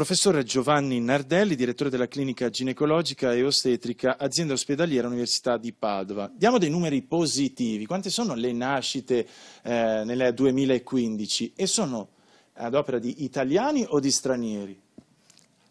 Professore Giovanni Nardelli, direttore della clinica ginecologica e ostetrica, azienda ospedaliera Università di Padova. Diamo dei numeri positivi. Quante sono le nascite eh, nel 2015 e sono ad opera di italiani o di stranieri?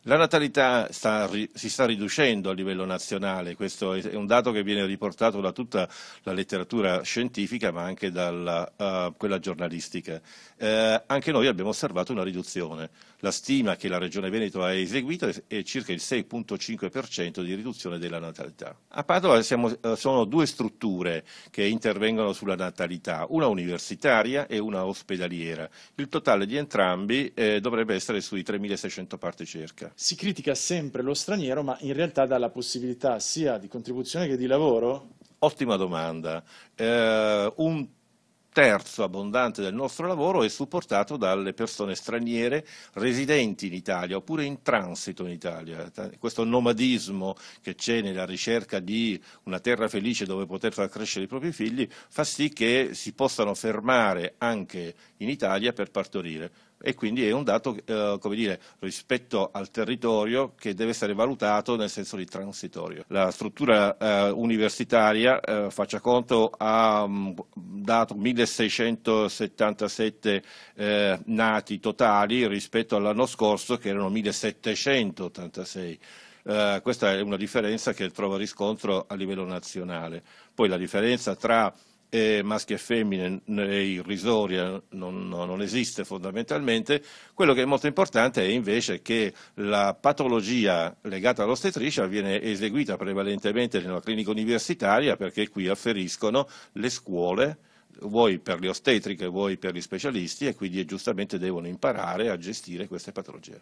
La natalità sta, si sta riducendo a livello nazionale, questo è un dato che viene riportato da tutta la letteratura scientifica ma anche da uh, eh, quella giornalistica. Eh, anche noi abbiamo osservato una riduzione. La stima che la Regione Veneto ha eseguito è, è circa il 6,5% di riduzione della natalità. A Padova siamo, eh, sono due strutture che intervengono sulla natalità, una universitaria e una ospedaliera. Il totale di entrambi eh, dovrebbe essere sui 3.600 parti circa si critica sempre lo straniero, ma in realtà dà la possibilità sia di contribuzione che di lavoro? Ottima domanda. Eh, un terzo abbondante del nostro lavoro è supportato dalle persone straniere residenti in Italia oppure in transito in Italia. Questo nomadismo che c'è nella ricerca di una terra felice dove poter far crescere i propri figli fa sì che si possano fermare anche in Italia per partorire e quindi è un dato eh, dire, rispetto al territorio che deve essere valutato nel senso di transitorio. La struttura eh, universitaria, eh, faccia conto, ha mh, mm, dato 1677 eh, nati totali rispetto all'anno scorso che erano 1786. Eh, questa è una differenza che trova riscontro a livello nazionale. Poi la differenza tra e eh, maschi e femmine è irrisoria, eh, non, non, esiste fondamentalmente. Quello che è molto importante è invece che la patologia legata all'ostetricia viene eseguita prevalentemente nella clinica universitaria perché qui afferiscono le scuole, vuoi per le ostetriche, vuoi per gli specialisti e quindi giustamente devono imparare a gestire queste patologie.